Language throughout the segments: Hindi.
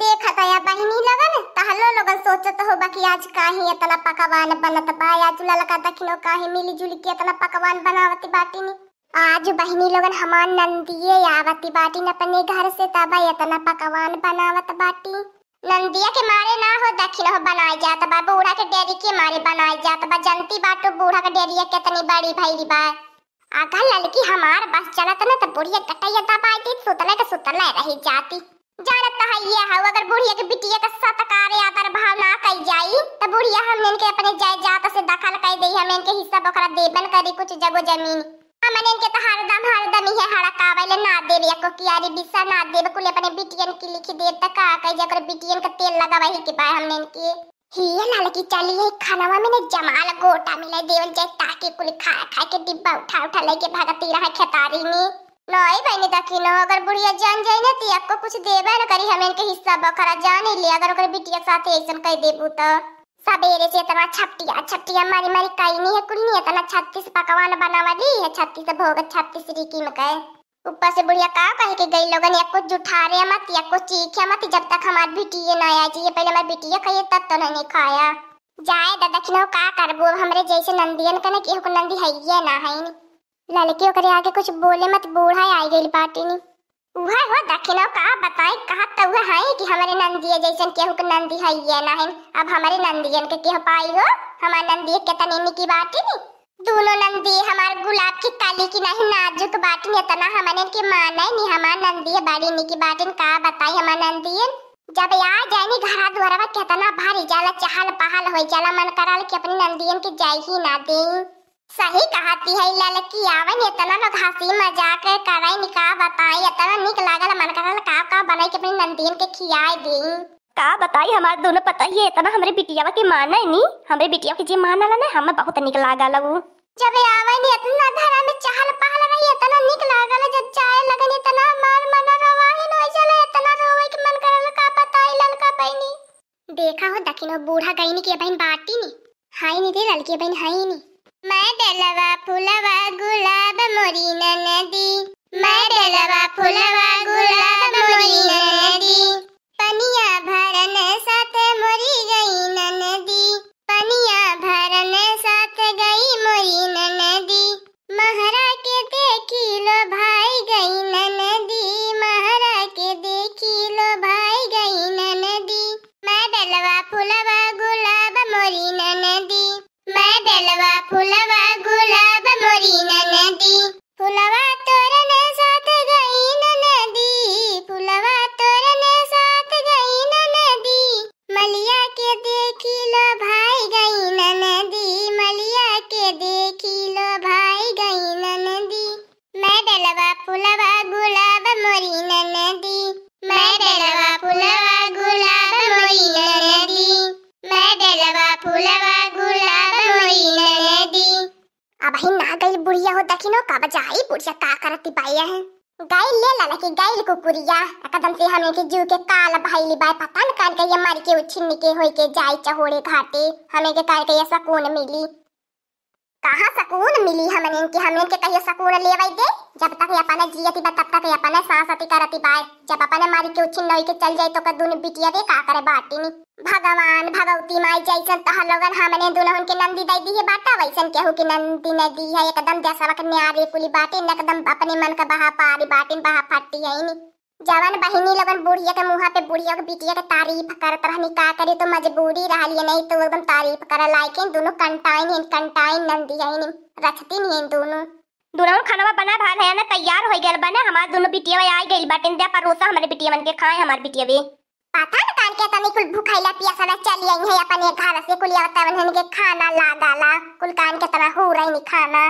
देखा था तो या बहनी लगन तहलो लगन सोचत हो बाकी आज काहे इतना पकवान बनत बा या चुला लगा दखिनो काहे मिली जुली के इतना पकवान बनावत बाटी नी आज बहनी लोगन हमार नंदिए आवती बाटी न अपने घर से तब इतना पकवान बनावत बाटी नंदिया के मारे ना हो दखिन हो बनाई जात बा बूढ़ा के डेरी के मारे बनाई जात बा जनती बाटो बूढ़ा के डेरी कितनी बड़ी भईली बा अगर ललकी हमार बस चलत न त बुढ़िया कटैया दबाई दी सुतले के सुतले रही जाती भैया है अगर बुढ़िया के बिटिया के सत्कार भाव ना कर जाई तो बुढ़िया हम इनके अपने जायदाद से दखल कर दे हम इनके हिस्सा बकरा देबन करी कुछ जगह जमीन हम इनके तो हर दम हरदम हरदम ही हड़कावले ना देब को कियारी बिसा ना देब कुल अपने बिटियन की लिख देब त का कई जकर बिटियन का तेल लगावे के पाए हमने इनके हिया लाल की है खानावा में जमाल गोटा मिले देवल जाए ताकि कुल खा खा के डिब्बा उठा उठा लेके भागती रहा खेतारी में नहीं बहनी तकी न अगर बुढ़िया जान जाई ना ती आपको कुछ देबा न करी हमें के हिस्सा बखरा जान ही लिया अगर ओकर बिटिया के साथ ऐसन कह देबू त तो। सबेरे से तना छपटिया छपटिया मारी मारी काई नहीं है कुल नहीं है तना छत्तीस पकवान बनावा दी है छत्तीस भोग छत्तीस रीकी में कहे ऊपर से बुढ़िया का कहे के गई लोगन या कुछ जुठा रहे मत या कुछ चीख मत जब तक हमार बिटिया ना आए चाहिए पहले हमार बिटिया खाइए तब तो नहीं खाया जाए दादा खिनो का करबो हमरे जैसे नंदियन कने के को नंदी है ये ना है लड़की ओकरे आगे कुछ बोले मत बूढ़ा आई गई पार्टी नी उहा हो दखिनो का बताई कहा त उहा तो है कि हमारे नंदिए जैसन केहू के नंदी है ये ना है अब हमारे नंदियन के केहू पाई हो हमार नंदी के तनिनी की बाटी नी दोनों नंदी हमार गुलाब की काली की नहीं नाजुक बाटी नी तना हमारे के माने नी हमार नंदी है बाड़ी नी की बाटी का बताई हमार नंदियन जब आ जानी घरा द्वारवा केतना भारी जाला चहल पहल होई जाला मन कराल कि अपनी नंदियन के जाई ही ना दी सही कहती है लड़की आवन इतना लोग हंसी मजाक करई निकाह बताई इतना निक लागल मन करल का का बनाई के अपनी नंदीन के खियाए दी का बताई हमार दोनों पता ही है इतना हमरे बिटिया के माना है नी हमरे बिटिया के जे माना ला ना हम बहुत निक लागा लगो जब आवे नी इतना धरा में चहल पहल रही इतना निक लागल जब चाय लगन इतना मार मन रवाही न चले इतना रोवे के मन करल का बताई लन का पैनी देखा हो दखिनो बूढ़ा गईनी के बहन बाटी नी हाय नी दे ललकी बहन हाय नी ಮಡಲವ ಪುಲವ ಗುಲಾಬ ಮುರಿನ ನದಿ ಮಡಲವ ಪುಲವ ಗುಲಾಬ ಮುರಿನ फुलवा गुलाब मोइन नदी अब ही ना गई बुढ़िया हो दखिनो का बजाई बुढ़िया का करती पाया है गाइल ले लाला के गाइल कुकुरिया कदम से हमने के जीव के काल भाईली बाय पता न कान के मर के उछिन के होई के जाई चहोड़े घाटे हमें के कान के सकून मिली कहा सकून मिली हमने के हमने के कहियो सकून लेवई दे जब तक अपन जियति बा तब तक अपन सांस अति करति बाय जब अपन मारी के उछिन नई के चल जाई तो कदुन बिटिया दे का करे बाटिनी भगवान भगवती माई जैसन तह लोगन हमने दोनों उनके नंदी दे दी है बाटा वैसन केहू की नंदी ने दी है एकदम जैसा के न्यारी कुली बाटे एकदम अपने मन का बहा पारी बाटे बहा फाटी है नी जवान बहिनी लोगन बुढ़िया के मुँह पे बुढ़िया के बिटिया के तारीफ करत रहनी का करे तो मजबूरी रह लिए नहीं तो एकदम तारीफ कर लाइक इन दोनों कंटाइन इन कंटाइन नंदी है नी रखती नहीं इन दोनों दोनों खाना बना भान है ना तैयार हो गया बने हमारे दोनों बिटिया आई गई बाटे दिया परोसा हमारे बिटिया मन के खाए हमारे बिटिया भी पता ना कान के तमे कुल भूखैला पियासला चली आई है अपन एक घर से कुल आवता है के खाना ला डाला कुल कान के तमे हो रही नहीं खाना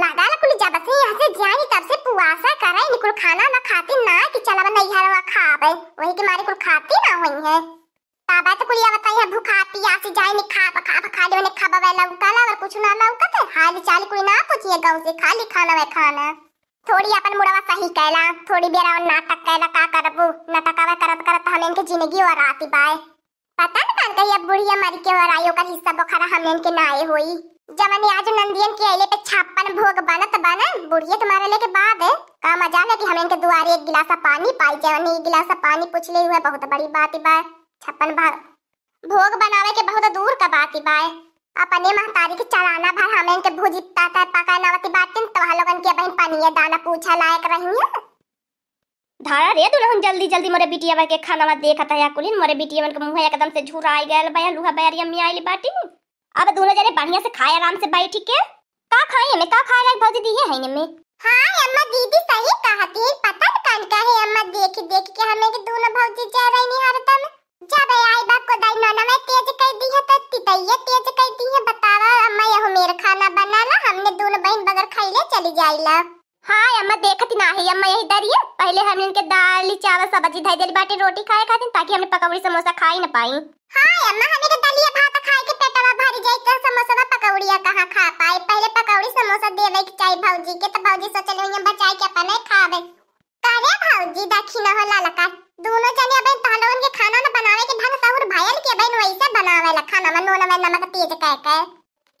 ला डाला कुल जब से यहां से जानी तब से पुआसा करे नहीं कुल खाना ना खाती ना कि चला बन नहीं वा खाबे वही के मारे कुल खाती ना होई है बाबा तो कुलिया बताई है भूखा पिया से जाए नहीं खा खा खा ले ने खाबा वाला उकाला और कुछ ना ना उकाते हाल चाल कोई ना पूछिए गांव से खाली खाना वे खाना थोड़ी अपन मुड़वा सही कहला थोड़ी बेरा और नाटक कहला का करबू नटकावा करत करत हम इनके जिंदगी और आती बाय पता न कान कही अब बुढ़िया मर के और आयो का हिस्सा बखरा हम इनके ना आए होई जवन आज नंदियन के अले पे छप्पन भोग बनत बने बुढ़िया तुम्हारे लेके बाद है का मजा है कि हम इनके दुआरे एक गिलास पानी पाई जवन एक गिलास पानी पूछ ले हुआ बहुत बड़ी बात बाय छप्पन भोग बनावे के बहुत दूर का बात बाय अपने महतारी के चलाना भर हमें इनके भूजी ताता पका नवती बाटिन तोहा लोगन के बहन पानी या दाना पूछा लायक रही है धारा रे दुल्हन जल्दी जल्दी मोरे बिटिया के खानावा देखत है कुलिन मोरे बिटिया के मुंह एकदम से झुराई गेल बया लुहा बयरिया में आइली बाटिन अब दोनों जने बढ़िया से खाए आराम से बैठ के का खाई में का खाए लायक भौजी दी है इनमें हां अम्मा दीदी सही कहती पता पता कौन का है अम्मा देख देख के हमें के दोनों भौजी जा रही नहीं हरदम जब करेला हाँ अम्मा थी ना ही अम्मा यही दरी है पहले हमने इनके दाल चावल सब्जी धई देली बाटी रोटी खाए खातिर ताकि हमने पकौड़ी समोसा खा ही ना पाई हाँ अम्मा हमने हमें दलिया भात खाए के पेट पेटवा भरी जाए तो समोसा ना पकौड़िया कहाँ खा पाए पहले पकौड़ी समोसा दे वही चाय भौजी के त भौजी सोचले हम बचाई के अपन खावे करे भौजी दखिना हो लाला दोनों जने अब तहन लोगन खाना ना बनावे के ढंग सहुर भायल के बन वैसे बनावे खाना में नमक तेज कह के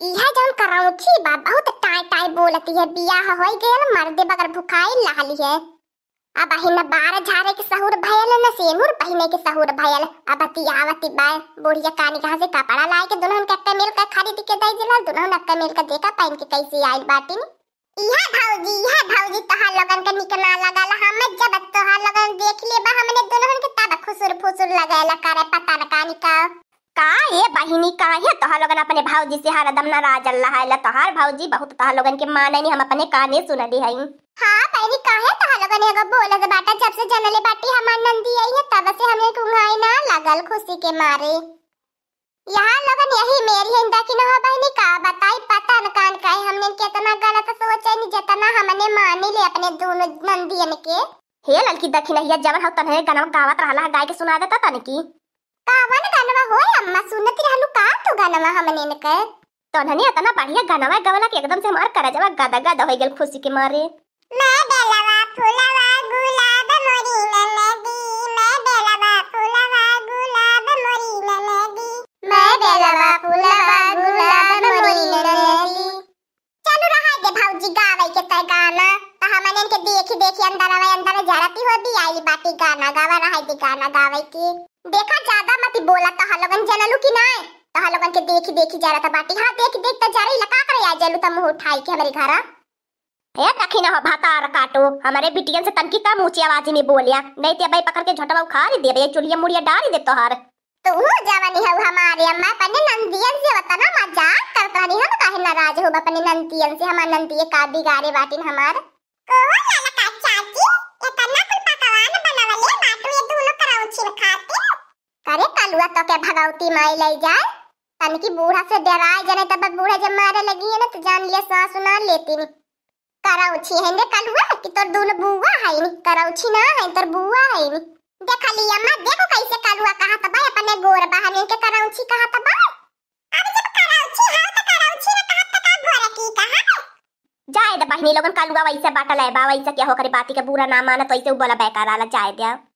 इहा जौन करौची बा बहुत टाई टाई बोलती है बियाह होई गयल मर्दे बगर भुखाई लाली है अब अहिन बार झारे के सहुर भयल न सेनूर पहिने के सहुर भयल अब आवती बाय बुढ़िया कानी कहां से कपड़ा लाए के दोनों के अक्के मिल के खरीद के दई दिला दोनों अक्के मिल के देखा पहन के कैसे आई बाटिन इहा भौजी इहा भौजी तहा लगन के निकना लगाला हम जब तोहा लगन देख ले बा हमने दोनों के तब खुसुर फुसुर लगाला करे पता न कानी का का ये बहिनी का है तोहार लोगन अपने भाजी से हर दम नाराज अल्लाह है तोहार भाजी बहुत तोहार लोगन के माने नहीं हम अपने काने सुन ली है हां बहिनी का है तोहार लोगन एगो बोल के बाटा जब से जनले बाटी हम नंदी आई है तब से हमें कुंगाई ना लगल खुशी के मारे यहां लोगन यही मेरी है इंदा की ना बहिनी का बताई पता न कान का है हमने कितना गलत सोचे नहीं जितना हमने मान ले अपने दोनों नंदियन के हे लड़की दखिनैया जवन हो तने गाना गावत रहला गाय के सुना देता तने की कावन गानवा होए अम्मा सुनत रहलु का तो गानवा हमने ने कहे तोहनी इतना बढ़िया गानवा गवला के एकदम से हमार करजवा गादा गादा हो गेल खुशी के मारे मैं बेलवा फुलवा गुलाब मोरी न लगी मैं बेलवा फुलवा गुलाब मोरी न लगी मैं बेलवा फुलवा गुलाब मोरी न लगी चलो रहा दे भौजी गावे के तय गाना तो हमने इनके देखी देखी अंदर आवे अंदर जरती हो दी आई बाटी गाना गावा रहा दे गाना गावे की देखा ज्यादा मत बोला तहा लगन जनलु कि नाय तहा लगन के देखी देखी जा रहा था बाटी हां देख देख देखता जा रही लका कर आ जलु तम उठाई के हमारे घर ए दखी ना भाता और काटो हमारे बिटियन से तनकी कम ऊंची आवाज में बोलिया नहीं ते तो भाई पकड़ के झटवा उखा ली दे भाई चुलिया मुड़िया डाल दे तोहार तो वो जवानी है हमारी अम्मा पने नंदियन से बता ना मजाक करता नहीं हम काहे नाराज हो अपने नंदियन से हमार नंदिए का गारे बाटिन हमार ओहो लाला का चाची ये कन्ना कुल पकवान बनावले बाटू ये दोनों कराउची रखा करे कालुआ तो के भगवती माई ले जाए तन की बूढ़ा से डराए जने तब बूढ़ा जब मारे लगी है ना तो जान लिया सास सुना लेती नहीं उछी है ने कालुआ कि तोर दूल बुआ है नहीं उछी ना है तोर बुआ है नहीं देखा ली अम्मा देखो कैसे कालुआ कहा तब अपने गोर बाहर करा उछी कहा तब अब जब करा उछी हां तो करा उछी ने कहा तब गोर की कहा जाए दे बहनी लोगन कालुआ वैसे बाटा है बा वैसे क्या हो करे बाती के बुरा ना माने तो ऐसे बोला बेकार आला जाए दे